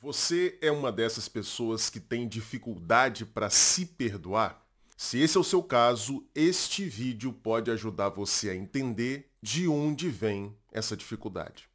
Você é uma dessas pessoas que tem dificuldade para se perdoar? Se esse é o seu caso, este vídeo pode ajudar você a entender de onde vem essa dificuldade.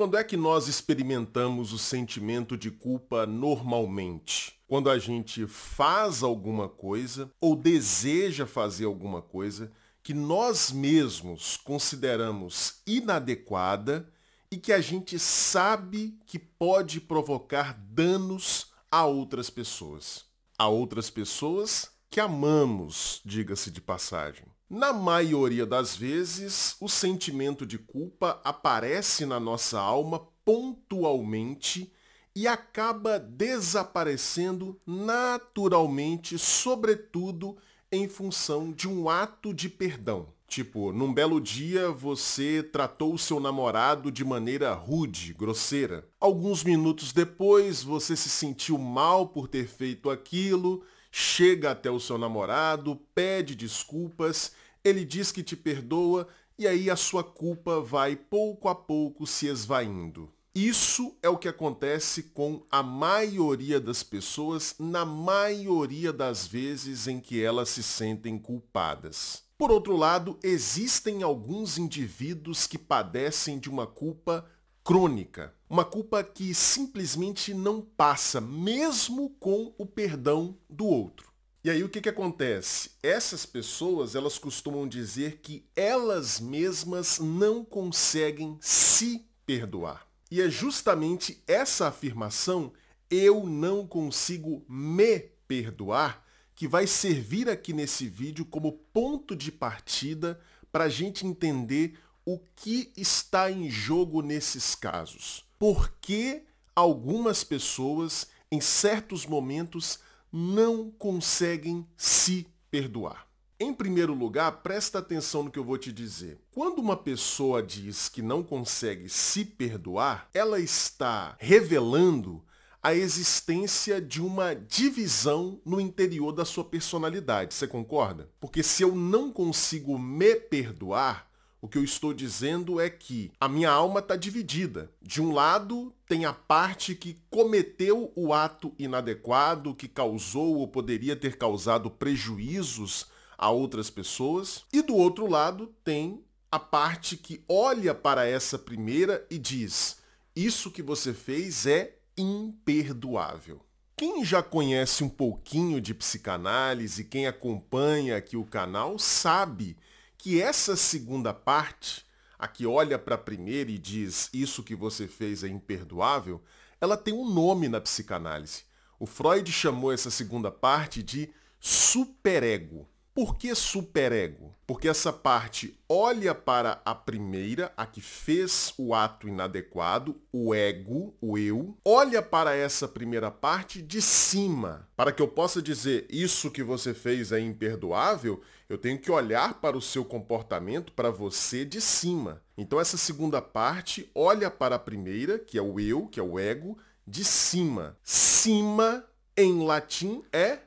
Quando é que nós experimentamos o sentimento de culpa normalmente? Quando a gente faz alguma coisa ou deseja fazer alguma coisa que nós mesmos consideramos inadequada e que a gente sabe que pode provocar danos a outras pessoas. A outras pessoas que amamos, diga-se de passagem. Na maioria das vezes, o sentimento de culpa aparece na nossa alma pontualmente e acaba desaparecendo naturalmente, sobretudo em função de um ato de perdão. Tipo, num belo dia você tratou o seu namorado de maneira rude, grosseira. Alguns minutos depois você se sentiu mal por ter feito aquilo chega até o seu namorado, pede desculpas, ele diz que te perdoa e aí a sua culpa vai pouco a pouco se esvaindo. Isso é o que acontece com a maioria das pessoas na maioria das vezes em que elas se sentem culpadas. Por outro lado, existem alguns indivíduos que padecem de uma culpa crônica. Uma culpa que simplesmente não passa, mesmo com o perdão do outro. E aí o que, que acontece? Essas pessoas, elas costumam dizer que elas mesmas não conseguem se perdoar. E é justamente essa afirmação, eu não consigo me perdoar, que vai servir aqui nesse vídeo como ponto de partida para a gente entender o que está em jogo nesses casos? Por que algumas pessoas, em certos momentos, não conseguem se perdoar? Em primeiro lugar, presta atenção no que eu vou te dizer. Quando uma pessoa diz que não consegue se perdoar, ela está revelando a existência de uma divisão no interior da sua personalidade. Você concorda? Porque se eu não consigo me perdoar, o que eu estou dizendo é que a minha alma está dividida. De um lado, tem a parte que cometeu o ato inadequado, que causou ou poderia ter causado prejuízos a outras pessoas. E do outro lado, tem a parte que olha para essa primeira e diz: Isso que você fez é imperdoável. Quem já conhece um pouquinho de psicanálise, quem acompanha aqui o canal, sabe que essa segunda parte, a que olha para a primeira e diz isso que você fez é imperdoável, ela tem um nome na psicanálise. O Freud chamou essa segunda parte de superego. Por que superego? Porque essa parte olha para a primeira, a que fez o ato inadequado, o ego, o eu, olha para essa primeira parte de cima. Para que eu possa dizer isso que você fez é imperdoável, eu tenho que olhar para o seu comportamento, para você de cima. Então essa segunda parte olha para a primeira, que é o eu, que é o ego, de cima. Cima em latim é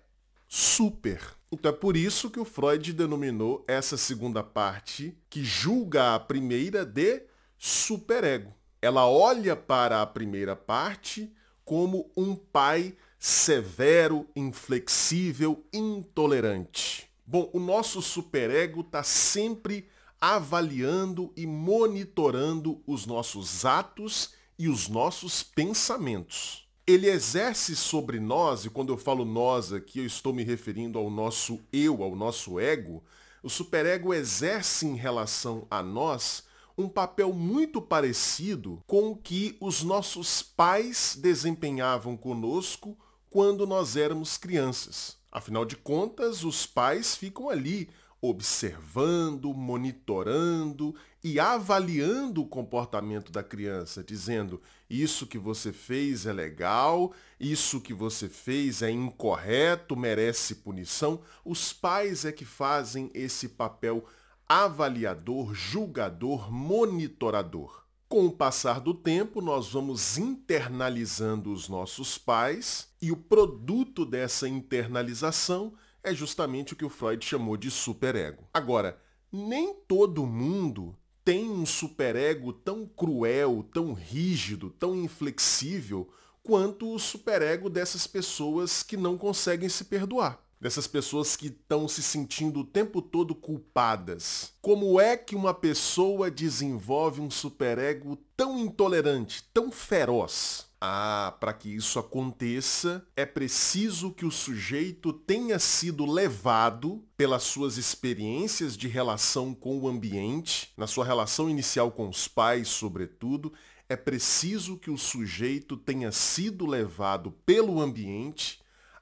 super. Então é por isso que o Freud denominou essa segunda parte, que julga a primeira, de superego. Ela olha para a primeira parte como um pai severo, inflexível, intolerante. Bom, o nosso superego está sempre avaliando e monitorando os nossos atos e os nossos pensamentos ele exerce sobre nós, e quando eu falo nós aqui, eu estou me referindo ao nosso eu, ao nosso ego, o superego exerce em relação a nós um papel muito parecido com o que os nossos pais desempenhavam conosco quando nós éramos crianças. Afinal de contas, os pais ficam ali observando, monitorando e avaliando o comportamento da criança, dizendo: isso que você fez é legal, isso que você fez é incorreto, merece punição. Os pais é que fazem esse papel avaliador, julgador, monitorador. Com o passar do tempo, nós vamos internalizando os nossos pais e o produto dessa internalização é justamente o que o Freud chamou de superego. Agora, nem todo mundo tem um superego tão cruel, tão rígido, tão inflexível quanto o superego dessas pessoas que não conseguem se perdoar. Dessas pessoas que estão se sentindo o tempo todo culpadas. Como é que uma pessoa desenvolve um superego tão intolerante, tão feroz? Ah, para que isso aconteça, é preciso que o sujeito tenha sido levado pelas suas experiências de relação com o ambiente, na sua relação inicial com os pais, sobretudo, é preciso que o sujeito tenha sido levado pelo ambiente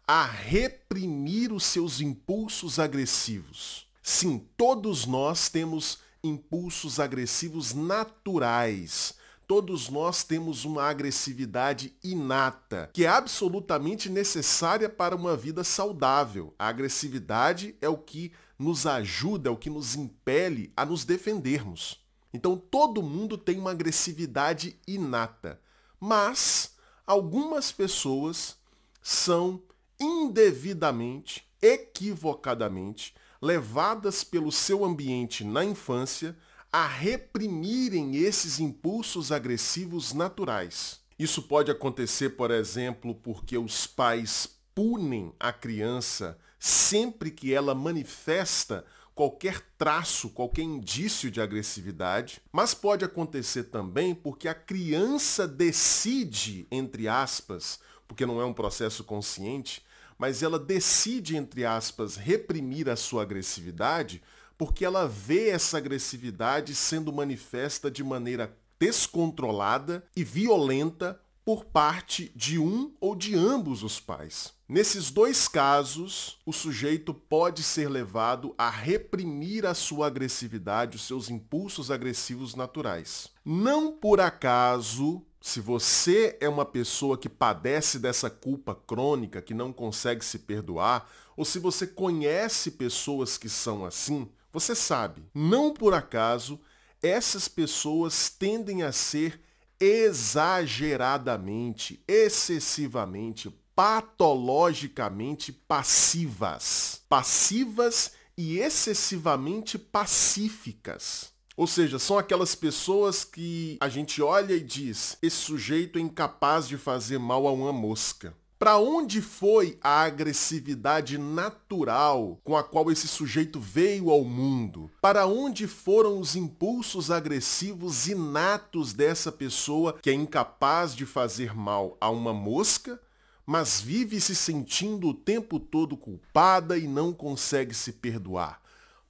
a reprimir os seus impulsos agressivos. Sim, todos nós temos impulsos agressivos naturais todos nós temos uma agressividade inata, que é absolutamente necessária para uma vida saudável. A agressividade é o que nos ajuda, é o que nos impele a nos defendermos. Então todo mundo tem uma agressividade inata, mas algumas pessoas são indevidamente, equivocadamente, levadas pelo seu ambiente na infância a reprimirem esses impulsos agressivos naturais. Isso pode acontecer, por exemplo, porque os pais punem a criança sempre que ela manifesta qualquer traço, qualquer indício de agressividade, mas pode acontecer também porque a criança decide, entre aspas, porque não é um processo consciente, mas ela decide, entre aspas, reprimir a sua agressividade porque ela vê essa agressividade sendo manifesta de maneira descontrolada e violenta por parte de um ou de ambos os pais. Nesses dois casos, o sujeito pode ser levado a reprimir a sua agressividade, os seus impulsos agressivos naturais. Não por acaso, se você é uma pessoa que padece dessa culpa crônica, que não consegue se perdoar, ou se você conhece pessoas que são assim, você sabe, não por acaso, essas pessoas tendem a ser exageradamente, excessivamente, patologicamente passivas. Passivas e excessivamente pacíficas. Ou seja, são aquelas pessoas que a gente olha e diz: esse sujeito é incapaz de fazer mal a uma mosca. Para onde foi a agressividade natural com a qual esse sujeito veio ao mundo? Para onde foram os impulsos agressivos inatos dessa pessoa que é incapaz de fazer mal a uma mosca, mas vive se sentindo o tempo todo culpada e não consegue se perdoar?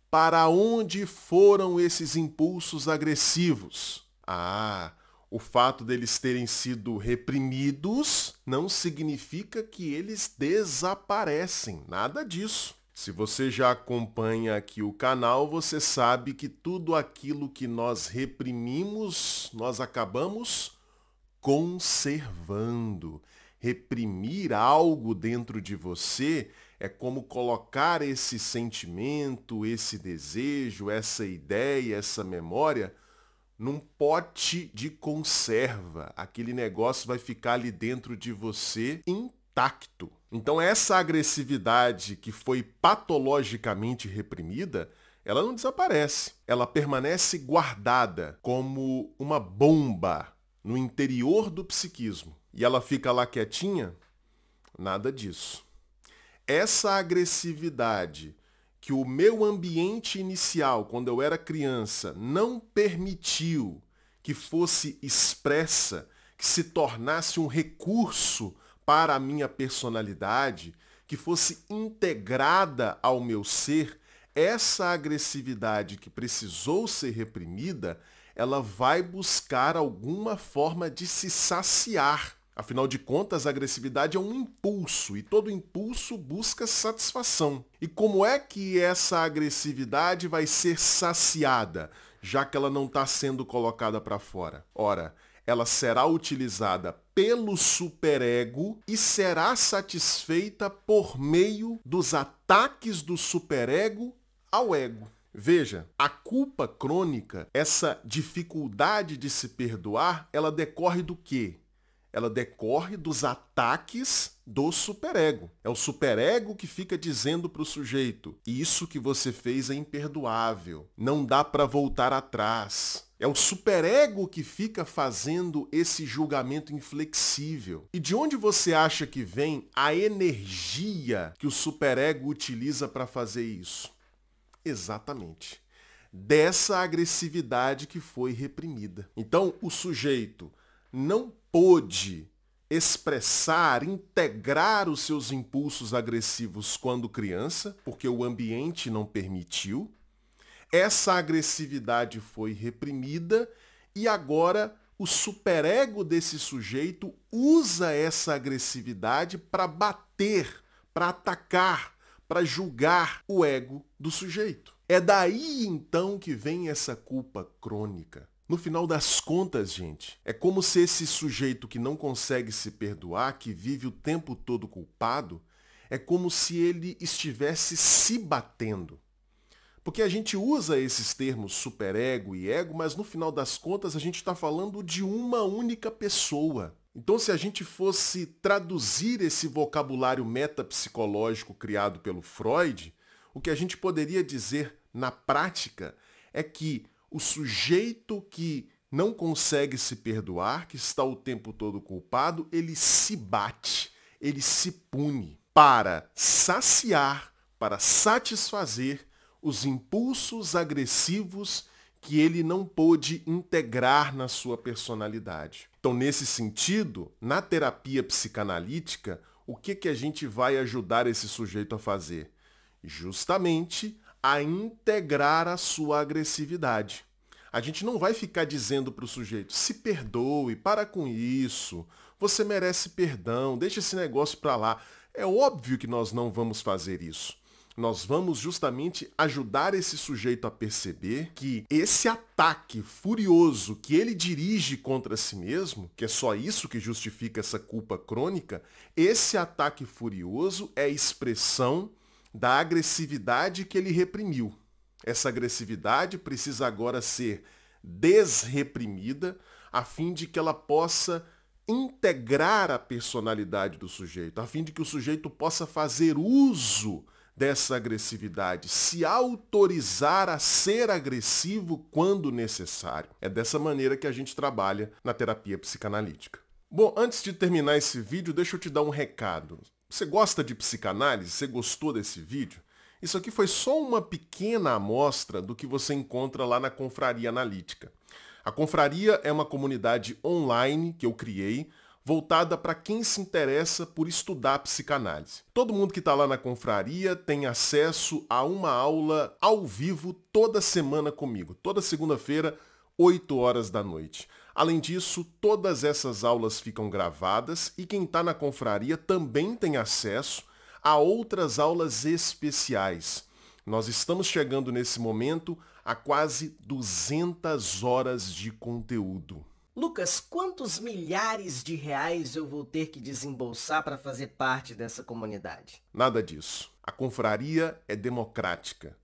Para onde foram esses impulsos agressivos? Ah, o fato deles terem sido reprimidos não significa que eles desaparecem, nada disso. Se você já acompanha aqui o canal, você sabe que tudo aquilo que nós reprimimos, nós acabamos conservando. Reprimir algo dentro de você é como colocar esse sentimento, esse desejo, essa ideia, essa memória num pote de conserva. Aquele negócio vai ficar ali dentro de você intacto. Então essa agressividade que foi patologicamente reprimida, ela não desaparece. Ela permanece guardada como uma bomba no interior do psiquismo. E ela fica lá quietinha? Nada disso. Essa agressividade que o meu ambiente inicial, quando eu era criança, não permitiu que fosse expressa, que se tornasse um recurso para a minha personalidade, que fosse integrada ao meu ser, essa agressividade que precisou ser reprimida, ela vai buscar alguma forma de se saciar Afinal de contas, a agressividade é um impulso e todo impulso busca satisfação. E como é que essa agressividade vai ser saciada, já que ela não está sendo colocada para fora? Ora, ela será utilizada pelo superego e será satisfeita por meio dos ataques do superego ao ego. Veja, a culpa crônica, essa dificuldade de se perdoar, ela decorre do quê? ela decorre dos ataques do superego. É o superego que fica dizendo para o sujeito: "Isso que você fez é imperdoável, não dá para voltar atrás". É o superego que fica fazendo esse julgamento inflexível. E de onde você acha que vem a energia que o superego utiliza para fazer isso? Exatamente. Dessa agressividade que foi reprimida. Então, o sujeito não pôde expressar, integrar os seus impulsos agressivos quando criança, porque o ambiente não permitiu. Essa agressividade foi reprimida e agora o superego desse sujeito usa essa agressividade para bater, para atacar, para julgar o ego do sujeito. É daí então que vem essa culpa crônica. No final das contas, gente, é como se esse sujeito que não consegue se perdoar, que vive o tempo todo culpado, é como se ele estivesse se batendo. Porque a gente usa esses termos superego e ego, mas no final das contas a gente está falando de uma única pessoa. Então, se a gente fosse traduzir esse vocabulário metapsicológico criado pelo Freud, o que a gente poderia dizer na prática é que o sujeito que não consegue se perdoar, que está o tempo todo culpado, ele se bate, ele se pune para saciar, para satisfazer os impulsos agressivos que ele não pôde integrar na sua personalidade. Então, nesse sentido, na terapia psicanalítica, o que, que a gente vai ajudar esse sujeito a fazer? Justamente a integrar a sua agressividade. A gente não vai ficar dizendo para o sujeito, se perdoe, para com isso, você merece perdão, deixa esse negócio para lá. É óbvio que nós não vamos fazer isso. Nós vamos justamente ajudar esse sujeito a perceber que esse ataque furioso que ele dirige contra si mesmo, que é só isso que justifica essa culpa crônica, esse ataque furioso é expressão da agressividade que ele reprimiu. Essa agressividade precisa agora ser desreprimida a fim de que ela possa integrar a personalidade do sujeito, a fim de que o sujeito possa fazer uso dessa agressividade, se autorizar a ser agressivo quando necessário. É dessa maneira que a gente trabalha na terapia psicanalítica. Bom, antes de terminar esse vídeo, deixa eu te dar um recado. Você gosta de psicanálise? Você gostou desse vídeo? Isso aqui foi só uma pequena amostra do que você encontra lá na Confraria Analítica. A Confraria é uma comunidade online que eu criei, voltada para quem se interessa por estudar psicanálise. Todo mundo que está lá na confraria tem acesso a uma aula ao vivo toda semana comigo, toda segunda-feira, 8 horas da noite. Além disso, todas essas aulas ficam gravadas e quem está na confraria também tem acesso a outras aulas especiais. Nós estamos chegando nesse momento a quase 200 horas de conteúdo. Lucas, quantos milhares de reais eu vou ter que desembolsar para fazer parte dessa comunidade? Nada disso. A confraria é democrática.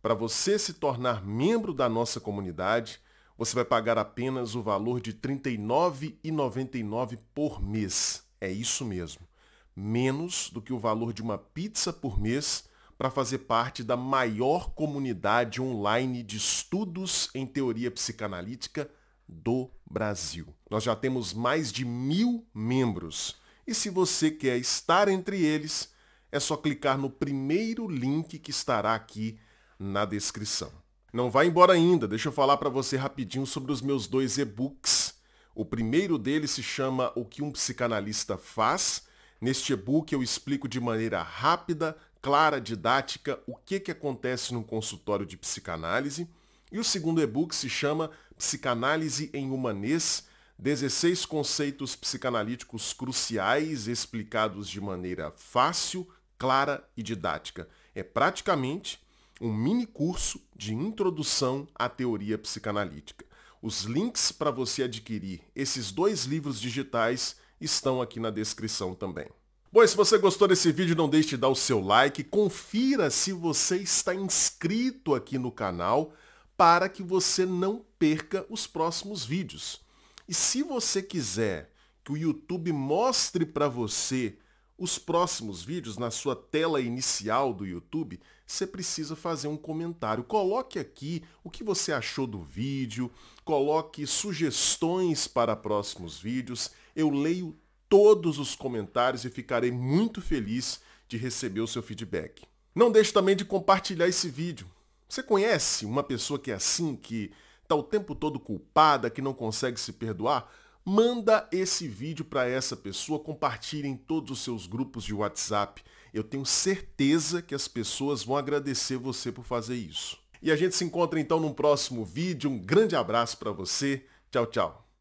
Para você se tornar membro da nossa comunidade, você vai pagar apenas o valor de R$ 39,99 por mês. É isso mesmo. Menos do que o valor de uma pizza por mês para fazer parte da maior comunidade online de estudos em teoria psicanalítica do Brasil. Nós já temos mais de mil membros. E se você quer estar entre eles, é só clicar no primeiro link que estará aqui na descrição. Não vai embora ainda, deixa eu falar para você rapidinho sobre os meus dois e-books. O primeiro deles se chama O que um psicanalista faz. Neste e-book eu explico de maneira rápida, clara, didática o que, que acontece num consultório de psicanálise. E o segundo e-book se chama Psicanálise em Humanês, 16 conceitos psicanalíticos cruciais explicados de maneira fácil, clara e didática. É praticamente um mini curso de introdução à teoria psicanalítica. Os links para você adquirir esses dois livros digitais estão aqui na descrição também. Bom, se você gostou desse vídeo, não deixe de dar o seu like, confira se você está inscrito aqui no canal para que você não perca os próximos vídeos. E se você quiser que o YouTube mostre para você os próximos vídeos na sua tela inicial do YouTube, você precisa fazer um comentário. Coloque aqui o que você achou do vídeo, coloque sugestões para próximos vídeos. Eu leio todos os comentários e ficarei muito feliz de receber o seu feedback. Não deixe também de compartilhar esse vídeo. Você conhece uma pessoa que é assim, que está o tempo todo culpada, que não consegue se perdoar? manda esse vídeo para essa pessoa, compartilhe em todos os seus grupos de WhatsApp. Eu tenho certeza que as pessoas vão agradecer você por fazer isso. E a gente se encontra então num próximo vídeo. Um grande abraço para você. Tchau, tchau.